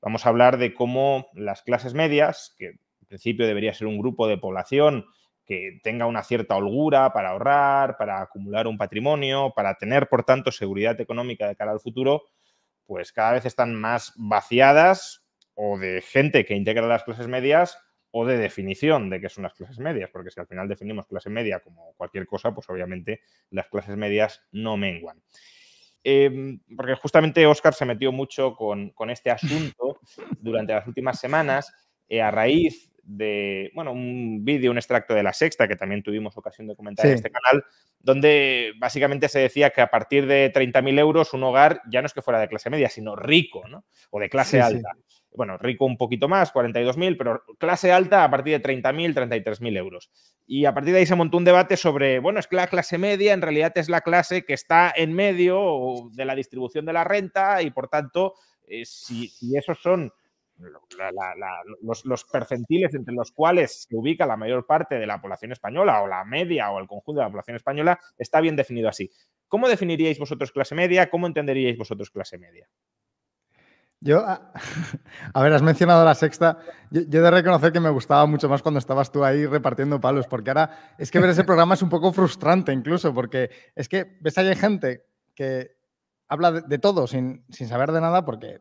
Vamos a hablar de cómo las clases medias, que en principio debería ser un grupo de población que tenga una cierta holgura para ahorrar, para acumular un patrimonio, para tener, por tanto, seguridad económica de cara al futuro, pues cada vez están más vaciadas o de gente que integra las clases medias o de definición de qué son las clases medias, porque si al final definimos clase media como cualquier cosa, pues obviamente las clases medias no menguan. Em, porque justamente Oscar se metió mucho con, este asunto durante las últimas semanas eh, a raíz de, bueno, un vídeo, un extracto de La Sexta, que también tuvimos ocasión de comentar en este canal, donde básicamente se decía que a partir de 30.000 euros un hogar ya no es que fuera de clase media, sino rico, ¿no? O de clase alta bueno, rico un poquito más, 42.000, pero clase alta a partir de 30.000, 33.000 euros. Y a partir de ahí se montó un debate sobre, bueno, es que la clase media en realidad es la clase que está en medio de la distribución de la renta y por tanto, eh, si, esos son los, los, percentiles entre los cuales se ubica la mayor parte de la población española o la media o el conjunto de la población española, está bien definido así. ¿Cómo definiríais vosotros clase media? ¿Cómo entenderíais vosotros clase media? Yo, ah, a, ver, has mencionado la sexta. Yo, yo, de reconocer que me gustaba mucho más cuando estabas tú ahí repartiendo palos, porque ahora es que ver ese programa es un poco frustrante incluso, porque es que ves ahí gente que habla de, todo sin, saber de nada, porque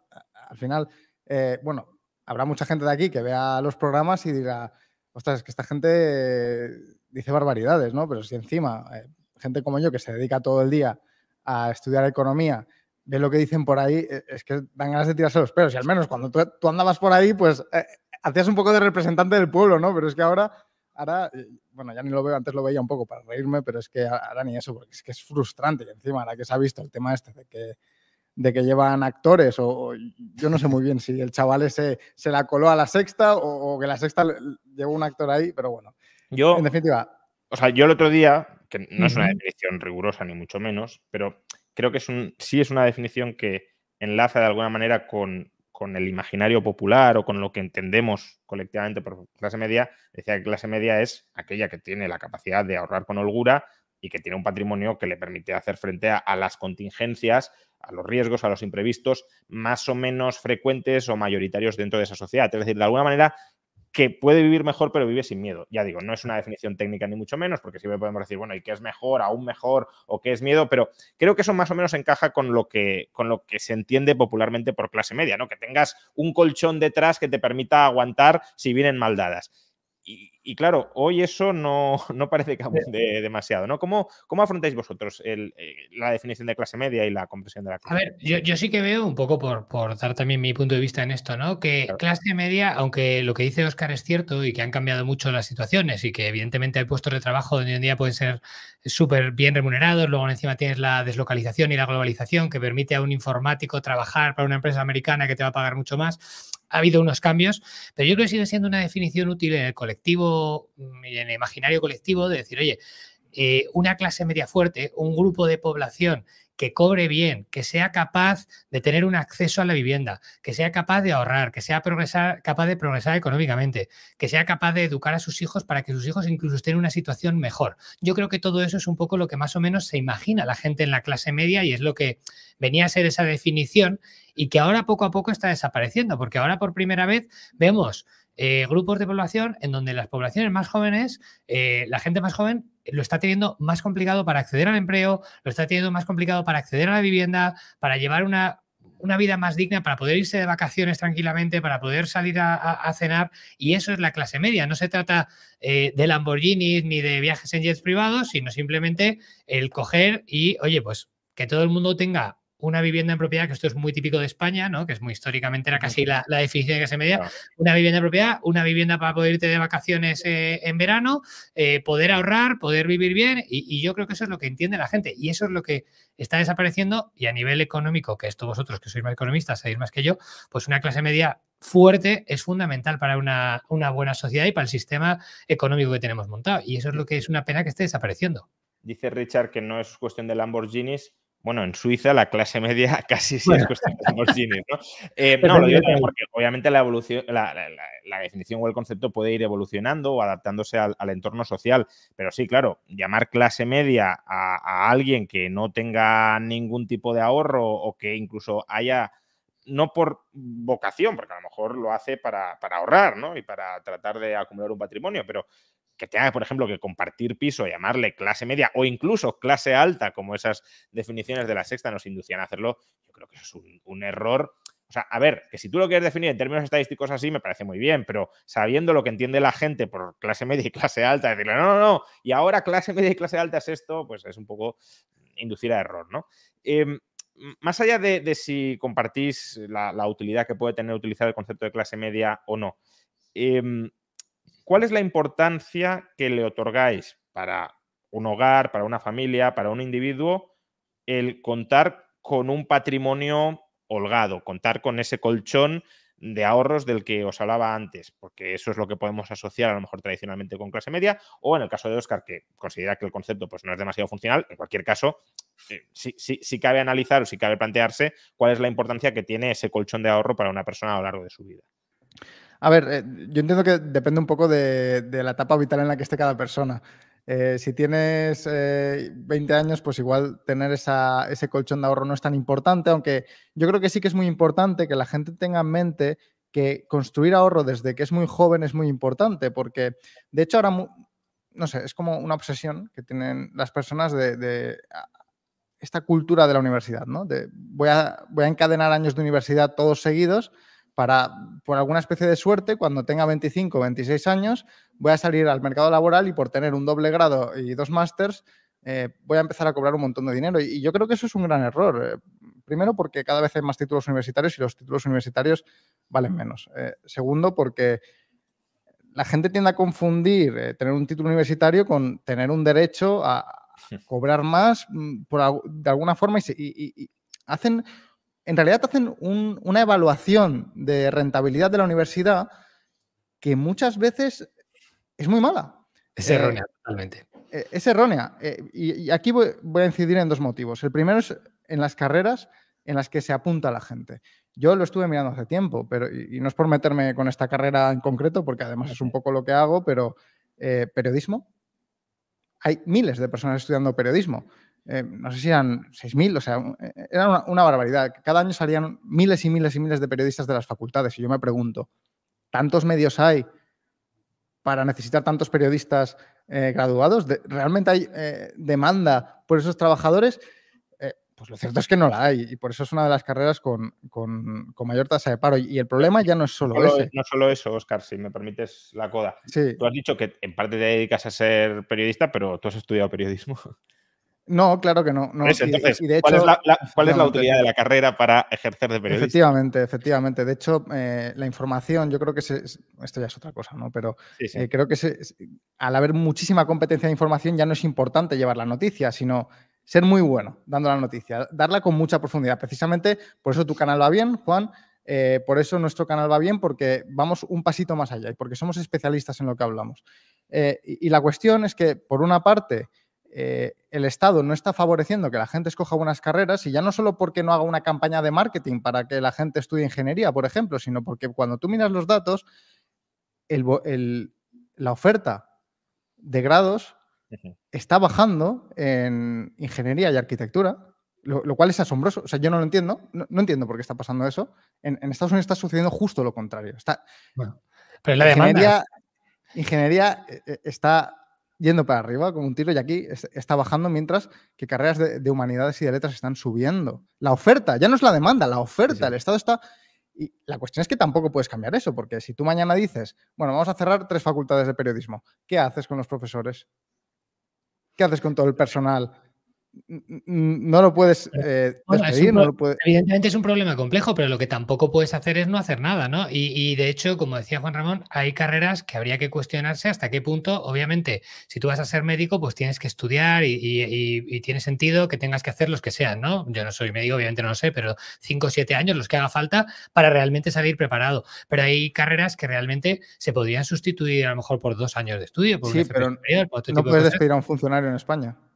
al final, eh, bueno, habrá mucha gente de aquí que vea los programas y diga, ostras, es que esta gente eh, dice barbaridades, ¿no? Pero si encima, eh, gente como yo que se dedica todo el día a estudiar economía de lo que dicen por ahí, e, es que dan ganas de tirarse los pelos. Y al menos cuando tú, andabas por ahí, pues eh, hacías un poco de representante del pueblo, ¿no? Pero es que ahora, ahora, eh, bueno, ya ni lo veo, antes lo veía un poco para reírme, pero es que ahora ni eso, porque es que es frustrante. Y encima, ahora que se ha visto el tema este de que, de que llevan actores, o, yo no sé muy bien si el chaval ese se la coló a la sexta o, que la sexta llevó un actor ahí, pero bueno. Yo, en definitiva. O sea, yo el otro día, que no es una definición rigurosa ni mucho menos, pero creo que es un, sí es una definición que enlaza de alguna manera con, el imaginario popular o con lo que entendemos colectivamente por clase media, decía que clase media es aquella que tiene la capacidad de ahorrar con holgura y que tiene un patrimonio que le permite hacer frente a las contingencias, a los riesgos, a los imprevistos más o menos frecuentes o mayoritarios dentro de esa sociedad. Es decir, de alguna manera que puede vivir mejor pero vive sin miedo. Ya digo, no es una definición técnica ni mucho menos, porque siempre podemos decir, bueno, ¿y qué es mejor, aún mejor o qué es miedo? Pero creo que eso más o menos encaja con lo que, con lo que se entiende popularmente por clase media, ¿no? Que tengas un colchón detrás que te permita aguantar si vienen dadas y, claro, hoy eso no, parece que abunde demasiado, ¿no? ¿Cómo, cómo afrontáis vosotros el, eh, la definición de clase media y la comprensión de la clase? A ver, yo, sí que veo un poco por, dar también mi punto de vista en esto, ¿no? Que clase media, aunque lo que dice Oscar es cierto y que han cambiado mucho las situaciones y que evidentemente hay puestos de trabajo donde hoy en día pueden ser súper bien remunerados, luego encima tienes la deslocalización y la globalización que permite a un informático trabajar para una empresa americana que te va a pagar mucho más ha habido unos cambios, pero yo creo que sigue siendo una definición útil en el colectivo, mm, en el imaginario colectivo, de decir, oye, eh, una clase media fuerte, un grupo de población que cobre bien, que sea capaz de tener un acceso a la vivienda, que sea capaz de ahorrar, que sea progresar, capaz de progresar económicamente, que sea capaz de educar a sus hijos para que sus hijos incluso estén en una situación mejor. Yo creo que todo eso es un poco lo que más o menos se imagina la gente en la clase media y es lo que venía a ser esa definición y que ahora poco a poco está desapareciendo, porque ahora por primera vez vemos eh, grupos de población en donde las poblaciones más jóvenes, eh, la gente más joven lo está teniendo más complicado para acceder al empleo, lo está teniendo más complicado para acceder a la vivienda, para llevar una, vida más digna, para poder irse de vacaciones tranquilamente, para poder salir a, cenar. Y eso es la clase media. No se trata eh, de Lamborghinis ni de viajes en jets privados, sino simplemente el coger y, oye, pues que todo el mundo tenga una vivienda en propiedad, que esto es muy típico de España, ¿no? que es muy históricamente era casi la, la definición de clase media. una vivienda en propiedad, una vivienda para poder irte de vacaciones eh, en verano, eh, poder ahorrar, poder vivir bien, y, yo creo que eso es lo que entiende la gente, y eso es lo que está desapareciendo, y a nivel económico, que esto vosotros que sois más economistas, sabéis más que yo, pues una clase media fuerte es fundamental para una, una buena sociedad y para el sistema económico que tenemos montado, y eso es lo que es una pena que esté desapareciendo. Dice Richard que no es cuestión de Lamborghinis, bueno, en Suiza la clase media casi sí es cuestión de bolsines, ¿no? Eh, no, lo digo porque obviamente la, evolución, la, definición o el concepto puede ir evolucionando o adaptándose al, entorno social, pero sí, claro, llamar clase media a, alguien que no tenga ningún tipo de ahorro o que incluso haya, no por vocación, porque a lo mejor lo hace para, para ahorrar, ¿no? Y para tratar de acumular un patrimonio, pero que tenga, por ejemplo, que compartir piso, llamarle clase media o incluso clase alta, como esas definiciones de la sexta nos inducían a hacerlo, yo creo que eso es un, error. O sea, a ver, que si tú lo quieres definir en términos estadísticos así, me parece muy bien, pero sabiendo lo que entiende la gente por clase media y clase alta, decirle, no, no, no, y ahora clase media y clase alta es esto, pues es un poco inducir a error, ¿no? Em, más allá de, si compartís la, utilidad que puede tener utilizar el concepto de clase media o no, eh, ¿Cuál es la importancia que le otorgáis para un hogar, para una familia, para un individuo, el contar con un patrimonio holgado, contar con ese colchón de ahorros del que os hablaba antes, porque eso es lo que podemos asociar a lo mejor tradicionalmente con clase media, o en el caso de Oscar, que considera que el concepto pues, no es demasiado funcional, en cualquier caso, eh, sí, cabe analizar o sí cabe plantearse cuál es la importancia que tiene ese colchón de ahorro para una persona a lo largo de su vida. A ver, eh, yo entiendo que depende un poco de, la etapa vital en la que esté cada persona. Eh, si tienes 20 eh, años, pues igual tener ese colchón de ahorro no es tan importante, aunque yo creo que sí que es muy importante que la gente tenga en mente que construir ahorro desde que es muy joven es muy importante, porque de hecho ahora, no sé, es como una obsesión que tienen las personas de, esta cultura de la universidad, ¿no? voy a encadenar años de universidad todos seguidos para, por alguna especie de suerte, cuando tenga 25 o 26 años, voy a salir al mercado laboral y por tener un doble grado y dos másters, eh, voy a empezar a cobrar un montón de dinero. Y, yo creo que eso es un gran error. Eh, primero, porque cada vez hay más títulos universitarios y los títulos universitarios valen menos. Eh, segundo, porque la gente tiende a confundir tener un título universitario con tener un derecho a, cobrar más mm, por, de alguna forma y hacen en realidad te hacen una evaluación de rentabilidad de la universidad que muchas veces es muy mala. Es errónea, eh, totalmente. Eh, es errónea. Eh, y, aquí voy, a incidir en dos motivos. El primero es en las carreras en las que se apunta la gente. Yo lo estuve mirando hace tiempo, pero, y, no es por meterme con esta carrera en concreto, porque además es un poco lo que hago, pero periodismo. Hay miles de personas estudiando periodismo. Eh, no sé si eran 6.000, o sea, eh, eh, era una, barbaridad. Cada año salían miles y miles y miles de periodistas de las facultades y yo me pregunto, ¿tantos medios hay para necesitar tantos periodistas graduados? ¿Realmente hay demanda por esos trabajadores? pues lo cierto es que no la hay y por eso es una de las carreras con, mayor tasa de paro. Y el problema ya no es solo, ese. No solo eso, Oscar, si me permites la coda. Tú has dicho que en parte te dedicas a ser periodista, pero tú has estudiado periodismo. No, claro que no. ¿cuál, es la, utilidad de la carrera para ejercer de periodista? Efectivamente, efectivamente. De hecho, eh, la información, yo creo que se, esto ya es otra cosa, ¿no? Pero eh, creo que al haber muchísima competencia de información ya no es importante llevar la noticia, sino ser muy bueno dando la noticia, darla con mucha profundidad. Precisamente por eso tu canal va bien, Juan. Eh, por eso nuestro canal va bien, porque vamos un pasito más allá y porque somos especialistas en lo que hablamos. y la cuestión es que, por una parte, eh, el Estado no está favoreciendo que la gente escoja buenas carreras, y ya no solo porque no haga una campaña de marketing para que la gente estudie ingeniería, por ejemplo, sino porque cuando tú miras los datos, la oferta de grados está bajando en ingeniería y arquitectura, lo, cual es asombroso. O sea, yo no lo entiendo, no, entiendo por qué está pasando eso. En, Estados Unidos está sucediendo justo lo contrario. Está, pero la demanda. Ingeniería eh, eh, está yendo para arriba con un tiro y aquí está bajando mientras que carreras de, humanidades y de letras están subiendo. La oferta, ya no es la demanda, la oferta, el Estado está... Y la cuestión es que tampoco puedes cambiar eso, porque si tú mañana dices, bueno, vamos a cerrar tres facultades de periodismo, ¿qué haces con los profesores? ¿Qué haces con todo el pues, eh, personal? no lo puedes eh, despedir, no lo Evidentemente es un problema complejo, pero lo que tampoco puedes hacer es no hacer nada, ¿no? Y, de hecho, como decía Juan Ramón, hay carreras que habría que cuestionarse hasta qué punto, obviamente, si tú vas a ser médico, pues tienes que estudiar y, tiene sentido que tengas que hacer los que sean, ¿no? Yo no soy médico, obviamente no lo sé, pero cinco o siete años, los que haga falta, para realmente salir preparado. Pero hay carreras que realmente se podrían sustituir a lo mejor por dos años de estudio, sí, pero no puedes despedir a un funcionario en España.